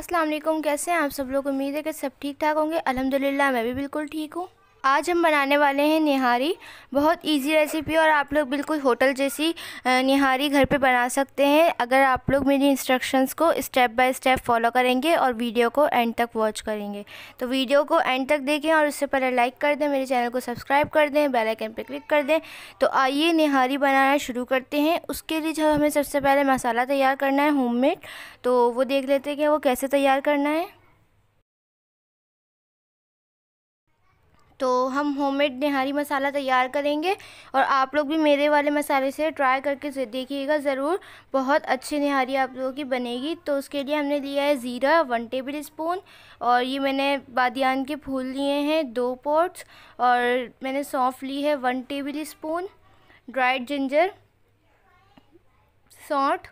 अस्सलाम वालेकुम कैसे हैं आप सब लोग उम्मीद है कि सब ठीक ठाक होंगे अल्हम्दुलिल्लाह मैं भी बिल्कुल ठीक हूँ आज हम बनाने वाले हैं निहारी बहुत इजी रेसिपी और आप लोग बिल्कुल होटल जैसी निहारी घर पे बना सकते हैं अगर आप लोग मेरी इंस्ट्रक्शंस को स्टेप बाय स्टेप फॉलो करेंगे और वीडियो को एंड तक वॉच करेंगे तो वीडियो को एंड तक देखें और उससे पहले लाइक कर दें मेरे चैनल को सब्सक्राइब कर दें बेलाइकन पर क्लिक कर दें तो आइए निहारी बनाना शुरू करते हैं उसके लिए जब हमें सबसे पहले मसाला तैयार करना है होम तो वो देख लेते हैं कि वो कैसे तैयार करना है तो हम होममेड नारी मसाला तैयार करेंगे और आप लोग भी मेरे वाले मसाले से ट्राई करके देखिएगा ज़रूर बहुत अच्छी नारी आप लोगों की बनेगी तो उसके लिए हमने लिया है ज़ीरा वन टेबल स्पून और ये मैंने बादियान के फूल लिए हैं दो पोट्स और मैंने सौंफ ली है one table spoon dried ginger सौंठ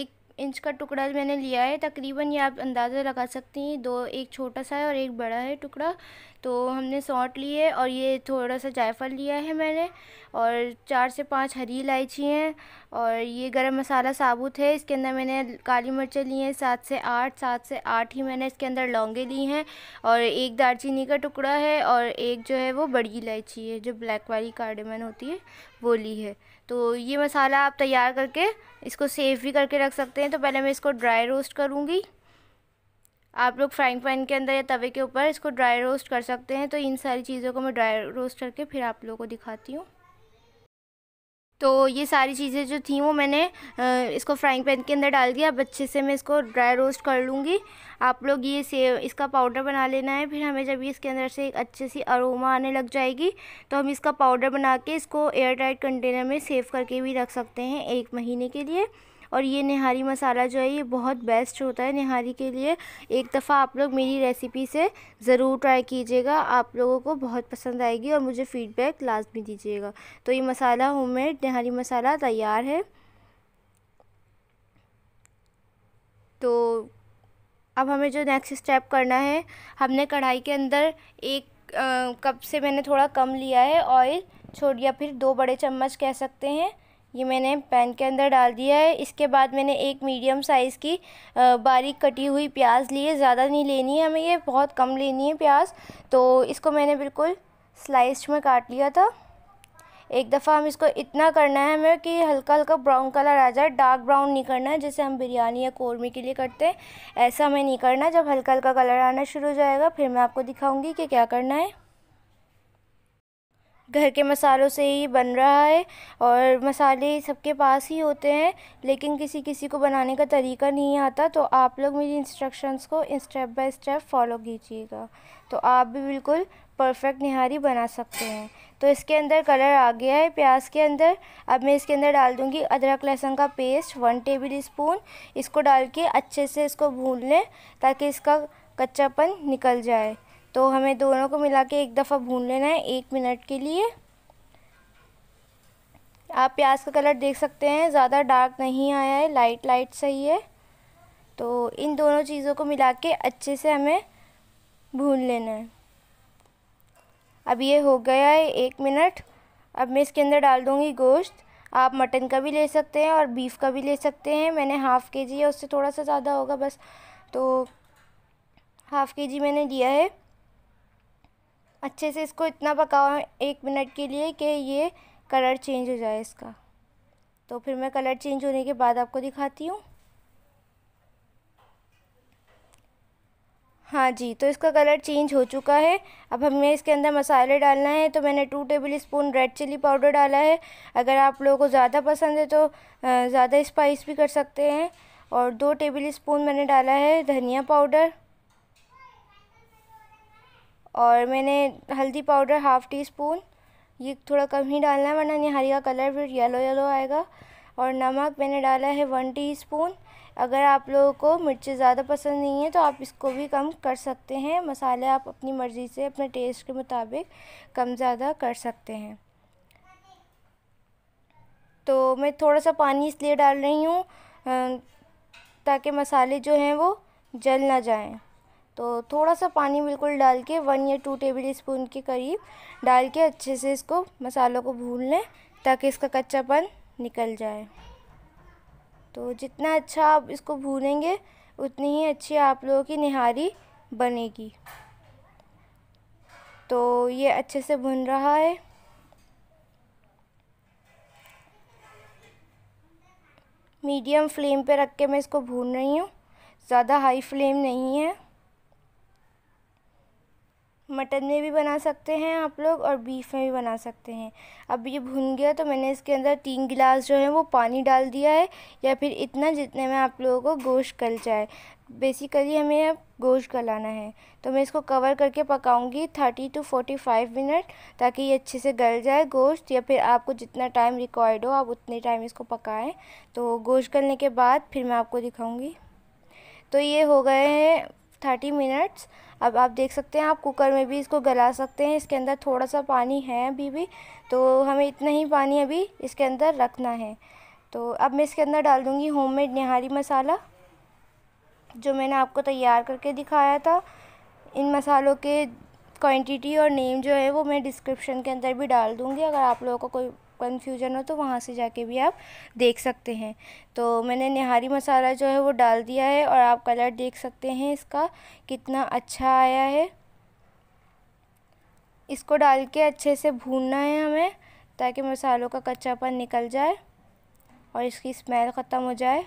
एक इंच का टुकड़ा मैंने लिया है तकरीबन ये आप अंदाज़ा लगा सकती हैं दो एक छोटा सा है और एक बड़ा है टुकड़ा तो हमने सौंट ली है और ये थोड़ा सा जायफल लिया है मैंने और चार से पांच हरी इलायची हैं और ये गरम मसाला साबुत है इसके अंदर मैंने काली मिर्चें ली हैं सात से आठ सात से आठ ही मैंने इसके अंदर लौंगे ली हैं और एक दालचीनी का टुकड़ा है और एक जो है वो बड़ी इलायची है जो ब्लैक वाली कार्डमन होती है वो ली है तो ये मसाला आप तैयार करके इसको सेव भी करके रख सकते हैं तो पहले मैं इसको ड्राई रोस्ट करूँगी आप लोग फ्राइंग पैन के अंदर या तवे के ऊपर इसको ड्राई रोस्ट कर सकते हैं तो इन सारी चीज़ों को मैं ड्राई रोस्ट करके फिर आप लोगों को दिखाती हूँ तो ये सारी चीज़ें जो थी वो मैंने इसको फ्राइंग पैन के अंदर डाल दिया अब अच्छे से मैं इसको ड्राई रोस्ट कर लूँगी आप लोग ये सेव इसका पाउडर बना लेना है फिर हमें जब इसके अंदर से एक अच्छे सी अरोमा आने लग जाएगी तो हम इसका पाउडर बना के इसको एयर टाइट कंटेनर में सेव करके भी रख सकते हैं एक महीने के लिए और ये निहारी मसाला जो है ये बहुत बेस्ट होता है निहारी के लिए एक दफ़ा आप लोग मेरी रेसिपी से ज़रूर ट्राई कीजिएगा आप लोगों को बहुत पसंद आएगी और मुझे फ़ीडबैक लाजमी दीजिएगा तो ये मसाला मेड निहारी मसाला तैयार है तो अब हमें जो नेक्स्ट स्टेप करना है हमने कढ़ाई के अंदर एक कप से मैंने थोड़ा कम लिया है ऑयल छोड़ या फिर दो बड़े चम्मच कह सकते हैं ये मैंने पैन के अंदर डाल दिया है इसके बाद मैंने एक मीडियम साइज़ की बारीक कटी हुई प्याज ली है ज़्यादा नहीं लेनी है हमें ये बहुत कम लेनी है प्याज तो इसको मैंने बिल्कुल स्लाइस्ड में काट लिया था एक दफ़ा हम इसको इतना करना है हमें कि हल्का हल्का ब्राउन कलर आ जाए डार्क ब्राउन नहीं करना है जैसे हम बिरयानी या कौरमे के लिए करते हैं ऐसा हमें नहीं करना जब हल्का हल्का कलर आना शुरू हो जाएगा फिर मैं आपको दिखाऊंगी कि क्या करना है घर के मसालों से ही बन रहा है और मसाले सबके पास ही होते हैं लेकिन किसी किसी को बनाने का तरीका नहीं आता तो आप लोग मेरी इंस्ट्रक्शंस को स्टेप बाय स्टेप फॉलो कीजिएगा तो आप भी बिल्कुल परफेक्ट निहारी बना सकते हैं तो इसके अंदर कलर आ गया है प्याज के अंदर अब मैं इसके अंदर डाल दूँगी अदरक लहसुन का पेस्ट वन टेबल स्पून इसको डाल के अच्छे से इसको भून लें ताकि इसका कच्चापन निकल जाए तो हमें दोनों को मिला के एक दफ़ा भून लेना है एक मिनट के लिए आप प्याज का कलर देख सकते हैं ज़्यादा डार्क नहीं आया है लाइट लाइट सही है तो इन दोनों चीज़ों को मिला के अच्छे से हमें भून लेना है अब ये हो गया है एक मिनट अब मैं इसके अंदर डाल दूँगी गोश्त आप मटन का भी ले सकते हैं और बीफ का भी ले सकते हैं मैंने हाफ़ के जी है उससे थोड़ा सा ज़्यादा होगा बस तो हाफ़ के जी मैंने लिया है अच्छे से इसको इतना पकाओ एक मिनट के लिए कि ये कलर चेंज हो जाए इसका तो फिर मैं कलर चेंज होने के बाद आपको दिखाती हूँ हाँ जी तो इसका कलर चेंज हो चुका है अब हमें इसके अंदर मसाले डालना है तो मैंने two table spoon red chilli powder डाला है अगर आप लोगों को ज़्यादा पसंद है तो ज़्यादा स्पाइस भी कर सकते हैं और दो टेबल स्पून मैंने डाला है धनिया पाउडर और मैंने हल्दी पाउडर हाफ़ टी स्पून ये थोड़ा कम ही डालना है वरना निहारी का कलर फिर येलो येलो आएगा और नमक मैंने डाला है वन टी स्पून अगर आप लोगों को मिर्ची ज़्यादा पसंद नहीं है तो आप इसको भी कम कर सकते हैं मसाले आप अपनी मर्ज़ी से अपने टेस्ट के मुताबिक कम ज़्यादा कर सकते हैं तो मैं थोड़ा सा पानी इसलिए डाल रही हूँ ताकि मसाले जो हैं वो जल ना जाएं तो थोड़ा सा पानी बिल्कुल डाल के वन या टू टेबल स्पून के करीब डाल के अच्छे से इसको मसालों को भून लें ताकि इसका कच्चापन निकल जाए तो जितना अच्छा आप इसको भूनेंगे उतनी ही अच्छी आप लोगों की निहारी बनेगी तो ये अच्छे से भुन रहा है मीडियम फ्लेम पे रख के मैं इसको भून रही हूँ ज़्यादा हाई फ्लेम नहीं है मटन में भी बना सकते हैं आप लोग और बीफ में भी बना सकते हैं अब ये भुन गया तो मैंने इसके अंदर तीन गिलास जो है वो पानी डाल दिया है या फिर इतना जितने में आप लोगों को गोश्त गल जाए बेसिकली हमें अब गोश्त गलाना है तो मैं इसको कवर करके पकाऊंगी thirty to forty five minute ताकि ये अच्छे से गल जाए गोश्त या फिर आपको जितना टाइम रिक्वायर्ड हो आप उतने टाइम इसको पकाएँ तो गोश्त गलने के बाद फिर मैं आपको दिखाऊँगी तो ये हो गए हैं थर्टी मिनट्स अब आप देख सकते हैं आप कुकर में भी इसको गला सकते हैं इसके अंदर थोड़ा सा पानी है अभी भी तो हमें इतना ही पानी अभी इसके अंदर रखना है तो अब मैं इसके अंदर डाल दूँगी मेड निहारी मसाला जो मैंने आपको तैयार करके दिखाया था इन मसालों के क्वांटिटी और नेम जो है वो मैं डिस्क्रिप्शन के अंदर भी डाल दूँगी अगर आप लोगों को कोई कन्फ्यूजन हो तो वहाँ से जाके भी आप देख सकते हैं तो मैंने निहारी मसाला जो है वो डाल दिया है और आप कलर देख सकते हैं इसका कितना अच्छा आया है इसको डाल के अच्छे से भूनना है हमें ताकि मसालों का कच्चापन निकल जाए और इसकी स्मेल ख़त्म हो जाए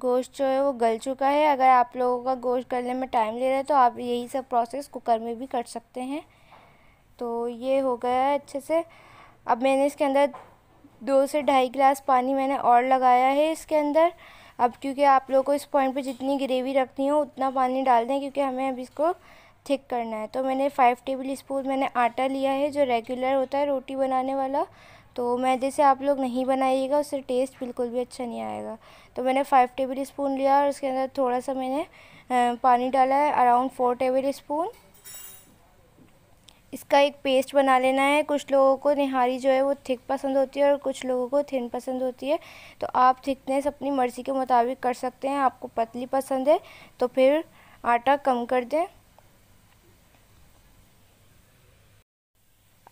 गोश्त जो है वो गल चुका है अगर आप लोगों का गोश्त गलने में टाइम ले रहा है तो आप यही सब प्रोसेस कुकर में भी कर सकते हैं तो ये हो गया है अच्छे से अब मैंने इसके अंदर दो से ढाई गिलास पानी मैंने और लगाया है इसके अंदर अब क्योंकि आप लोगों को इस पॉइंट पे जितनी ग्रेवी रखनी हो उतना पानी डाल दें क्योंकि हमें अब इसको थिक करना है तो मैंने फ़ाइव टेबल स्पून मैंने आटा लिया है जो रेगुलर होता है रोटी बनाने वाला तो मैदे से आप लोग नहीं बनाइएगा उससे टेस्ट बिल्कुल भी अच्छा नहीं आएगा तो मैंने फ़ाइव टेबल स्पून लिया और उसके अंदर थोड़ा सा मैंने पानी डाला है अराउंड फोर टेबल स्पून इसका एक पेस्ट बना लेना है कुछ लोगों को निहारी जो है वो थिक पसंद होती है और कुछ लोगों को थिन पसंद होती है तो आप थिकनेस अपनी मर्ज़ी के मुताबिक कर सकते हैं आपको पतली पसंद है तो फिर आटा कम कर दें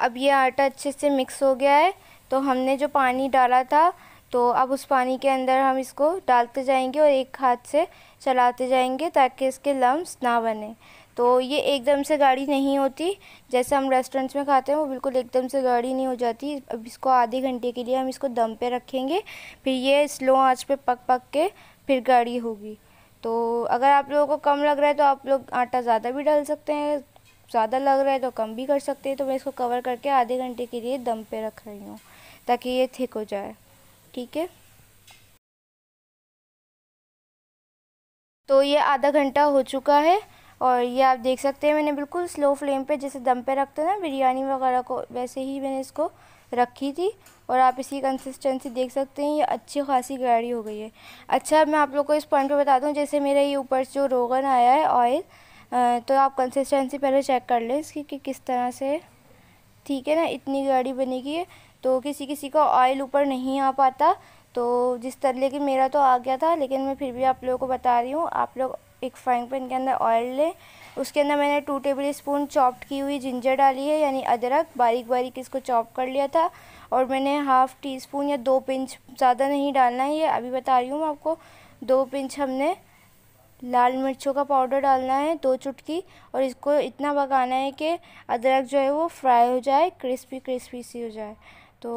अब ये आटा अच्छे से मिक्स हो गया है तो हमने जो पानी डाला था तो अब उस पानी के अंदर हम इसको डालते जाएंगे और एक हाथ से चलाते जाएंगे ताकि इसके लम्ब ना बने तो ये एकदम से गाढ़ी नहीं होती जैसे हम रेस्टोरेंट्स में खाते हैं वो बिल्कुल एकदम से गाढ़ी नहीं हो जाती अब इसको आधे घंटे के लिए हम इसको दम पे रखेंगे फिर ये स्लो आंच पे पक पक के फिर गाढ़ी होगी तो अगर आप लोगों को कम लग रहा है तो आप लोग आटा ज़्यादा भी डाल सकते हैं ज़्यादा लग रहा है तो कम भी कर सकते हैं तो मैं इसको कवर करके आधे घंटे के लिए दम पर रख रही हूँ ताकि ये थिक हो जाए ठीक है तो ये आधा घंटा हो चुका है और ये आप देख सकते हैं मैंने बिल्कुल स्लो फ्लेम पे जैसे दम पे रखते ना बिरयानी वगैरह को वैसे ही मैंने इसको रखी थी और आप इसकी कंसिस्टेंसी देख सकते हैं ये अच्छी खासी गाढ़ी हो गई है अच्छा मैं आप लोग को इस पॉइंट पर बता दूँ जैसे मेरा ये ऊपर जो रोगन आया है ऑयल तो आप कंसिस्टेंसी पहले चेक कर लें इसकी कि किस तरह से ठीक है ना इतनी गाढ़ी बनेगी तो किसी किसी का ऑयल ऊपर नहीं आ पाता तो जिस तरह लेकिन मेरा तो आ गया था लेकिन मैं फिर भी आप लोगों को बता रही हूँ आप लोग एक फ्राइंग पैन के अंदर ऑयल लें उसके अंदर मैंने टू टेबल स्पून चॉप्ड की हुई जिंजर डाली है यानी अदरक बारीक बारीक इसको चॉप कर लिया था और मैंने हाफ़ टी स्पून या दो पिंच ज़्यादा नहीं डालना है ये अभी बता रही हूँ मैं आपको दो पिंच हमने लाल मिर्चों का पाउडर डालना है दो चुटकी और इसको इतना पकाना है कि अदरक जो है वो फ्राई हो जाए क्रिस्पी क्रिस्पी सी हो जाए तो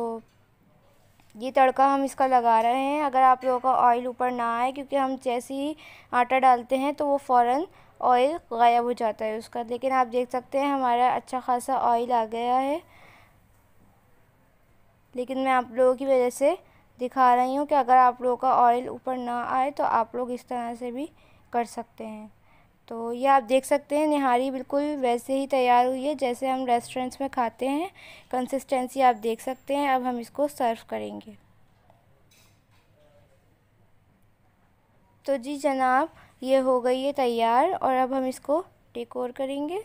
ये तड़का हम इसका लगा रहे हैं अगर आप लोगों का ऑयल ऊपर ना आए क्योंकि हम जैसे ही आटा डालते हैं तो वो फ़ौरन ऑयल गायब हो जाता है उसका लेकिन आप देख सकते हैं हमारा अच्छा खासा ऑयल आ गया है लेकिन मैं आप लोगों की वजह से दिखा रही हूँ कि अगर आप लोगों का ऑयल ऊपर ना आए तो आप लोग इस तरह से भी कर सकते हैं तो ये आप देख सकते हैं निहारी बिल्कुल वैसे ही तैयार हुई है जैसे हम रेस्टोरेंट्स में खाते हैं कंसिस्टेंसी आप देख सकते हैं अब हम इसको सर्व करेंगे तो जी जनाब ये हो गई है तैयार और अब हम इसको डेकोर करेंगे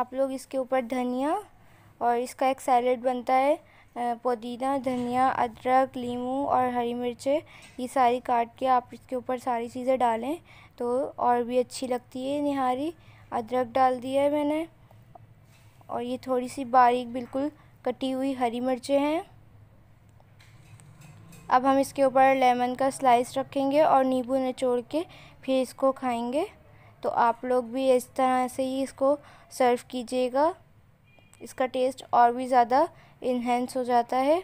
आप लोग इसके ऊपर धनिया और इसका एक सैलड बनता है पुदीना धनिया अदरक नींबू और हरी मिर्चें ये सारी काट के आप इसके ऊपर सारी चीज़ें डालें तो और भी अच्छी लगती है निहारी अदरक डाल दिया है मैंने और ये थोड़ी सी बारीक बिल्कुल कटी हुई हरी मिर्चें हैं अब हम इसके ऊपर लेमन का स्लाइस रखेंगे और नींबू निचोड़ के फिर इसको खाएंगे तो आप लोग भी इस तरह से ही इसको सर्व कीजिएगा इसका टेस्ट और भी ज़्यादा इन्हेंस हो जाता है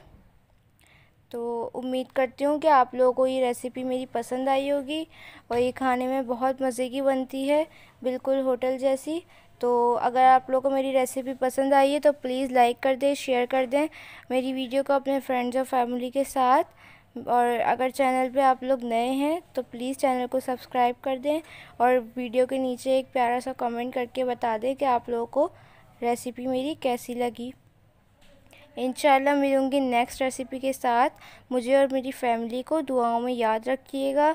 तो उम्मीद करती हूँ कि आप लोगों को ये रेसिपी मेरी पसंद आई होगी और ये खाने में बहुत मज़े की बनती है बिल्कुल होटल जैसी तो अगर आप लोगों को मेरी रेसिपी पसंद आई है तो प्लीज़ लाइक कर दें शेयर कर दें मेरी वीडियो को अपने फ्रेंड्स और फैमिली के साथ और अगर चैनल पे आप लोग नए हैं तो प्लीज़ चैनल को सब्सक्राइब कर दें और वीडियो के नीचे एक प्यारा सा कमेंट करके बता दें कि आप लोगों को रेसिपी मेरी कैसी लगी इन मिलूँगी नेक्स्ट रेसिपी के साथ मुझे और मेरी फैमिली को दुआओं में याद रखिएगा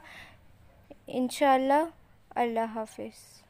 इन अल्लाह हाफिज़